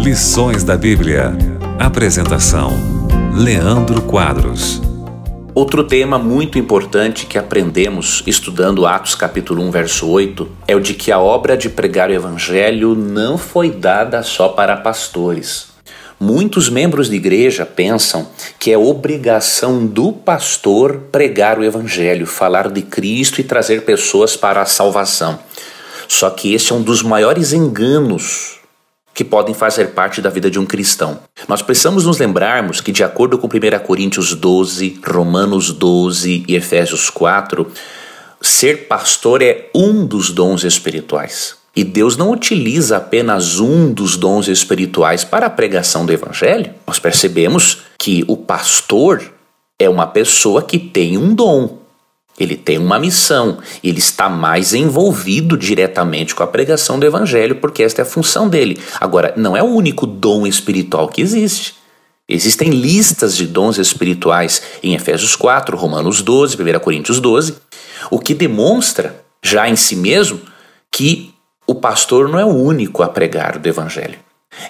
Lições da Bíblia. Apresentação: Leandro Quadros. Outro tema muito importante que aprendemos estudando Atos capítulo 1, verso 8, é o de que a obra de pregar o evangelho não foi dada só para pastores. Muitos membros de igreja pensam que é obrigação do pastor pregar o evangelho, falar de Cristo e trazer pessoas para a salvação. Só que esse é um dos maiores enganos que podem fazer parte da vida de um cristão. Nós precisamos nos lembrarmos que, de acordo com 1 Coríntios 12, Romanos 12 e Efésios 4, ser pastor é um dos dons espirituais. E Deus não utiliza apenas um dos dons espirituais para a pregação do evangelho. Nós percebemos que o pastor é uma pessoa que tem um dom, ele tem uma missão, ele está mais envolvido diretamente com a pregação do evangelho, porque esta é a função dele. Agora, não é o único dom espiritual que existe. Existem listas de dons espirituais em Efésios 4, Romanos 12, 1 Coríntios 12, o que demonstra, já em si mesmo, que o pastor não é o único a pregar do evangelho.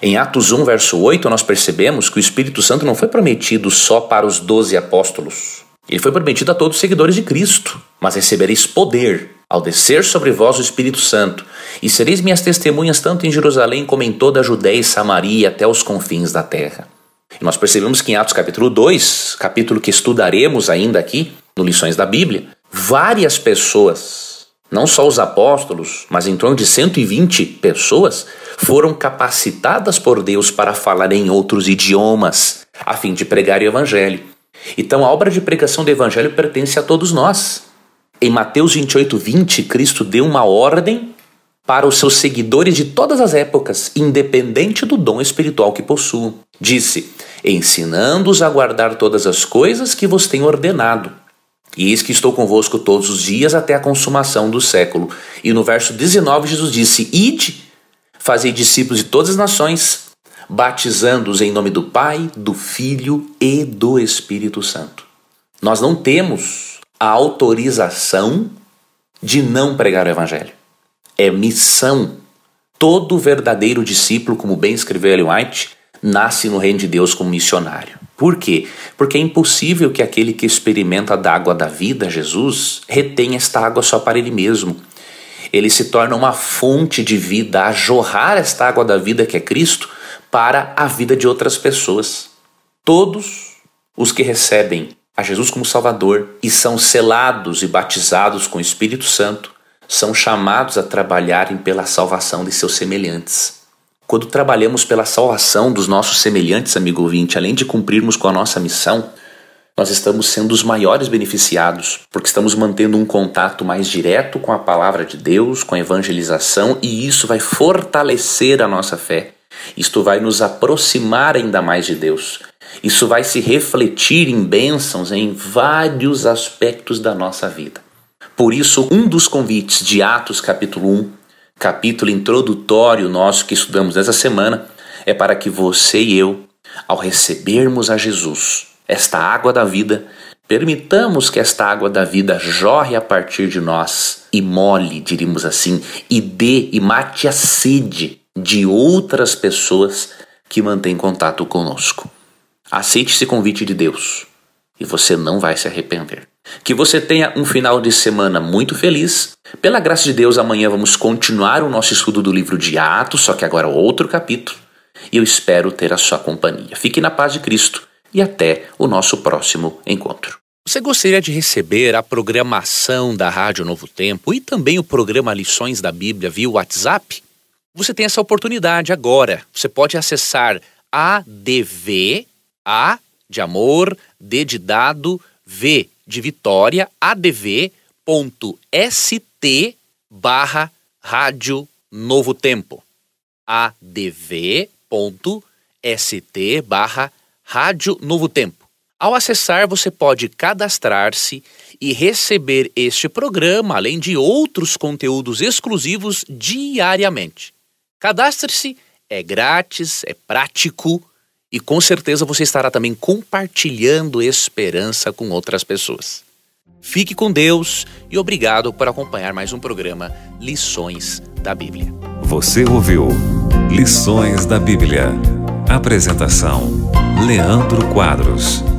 Em Atos 1, verso 8, nós percebemos que o Espírito Santo não foi prometido só para os doze apóstolos. Ele foi prometido a todos os seguidores de Cristo, mas recebereis poder ao descer sobre vós o Espírito Santo, e sereis minhas testemunhas tanto em Jerusalém como em toda a Judéia e Samaria até os confins da terra. E nós percebemos que em Atos capítulo 2, capítulo que estudaremos ainda aqui, no Lições da Bíblia, várias pessoas, não só os apóstolos, mas em torno de 120 pessoas, foram capacitadas por Deus para falar em outros idiomas, a fim de pregar o evangelho. Então a obra de pregação do Evangelho pertence a todos nós. Em Mateus 28, 20, Cristo deu uma ordem para os seus seguidores de todas as épocas, independente do dom espiritual que possuam. Disse: Ensinando-os a guardar todas as coisas que vos tenho ordenado. E eis que estou convosco todos os dias até a consumação do século. E no verso 19, Jesus disse: Ide, fazei discípulos de todas as nações, batizando-os em nome do Pai, do Filho e do Espírito Santo. Nós não temos a autorização de não pregar o Evangelho. É missão. Todo verdadeiro discípulo, como bem escreveu Ellen White, nasce no reino de Deus como missionário. Por quê? Porque é impossível que aquele que experimenta da água da vida, Jesus, retenha esta água só para ele mesmo. Ele se torna uma fonte de vida a jorrar esta água da vida que é Cristo para a vida de outras pessoas. Todos os que recebem a Jesus como Salvador e são selados e batizados com o Espírito Santo são chamados a trabalharem pela salvação de seus semelhantes. Quando trabalhamos pela salvação dos nossos semelhantes, amigo ouvinte, além de cumprirmos com a nossa missão, nós estamos sendo os maiores beneficiados, porque estamos mantendo um contato mais direto com a palavra de Deus, com a evangelização, e isso vai fortalecer a nossa fé. Isto vai nos aproximar ainda mais de Deus. Isso vai se refletir em bênçãos em vários aspectos da nossa vida. Por isso, um dos convites de Atos, capítulo 1, capítulo introdutório nosso que estudamos nessa semana, é para que você e eu, ao recebermos a Jesus, esta água da vida, permitamos que esta água da vida jorre a partir de nós e mole, diríamos assim, e dê e mate a sede de outras pessoas que mantêm contato conosco. Aceite esse convite de Deus e você não vai se arrepender. Que você tenha um final de semana muito feliz. Pela graça de Deus, amanhã vamos continuar o nosso estudo do livro de Atos, só que agora outro capítulo. E eu espero ter a sua companhia. Fique na paz de Cristo e até o nosso próximo encontro. Você gostaria de receber a programação da Rádio Novo Tempo e também o programa Lições da Bíblia via WhatsApp? Você tem essa oportunidade agora. Você pode acessar ADV, A de amor, D de dado, V de vitória, adv.st barra rádio novo tempo. adv.st barra rádio novo tempo. Ao acessar, você pode cadastrar-se e receber este programa, além de outros conteúdos exclusivos diariamente. Cadastre-se, é grátis, é prático e com certeza você estará também compartilhando esperança com outras pessoas. Fique com Deus e obrigado por acompanhar mais um programa Lições da Bíblia. Você ouviu Lições da Bíblia. Apresentação: Leandro Quadros.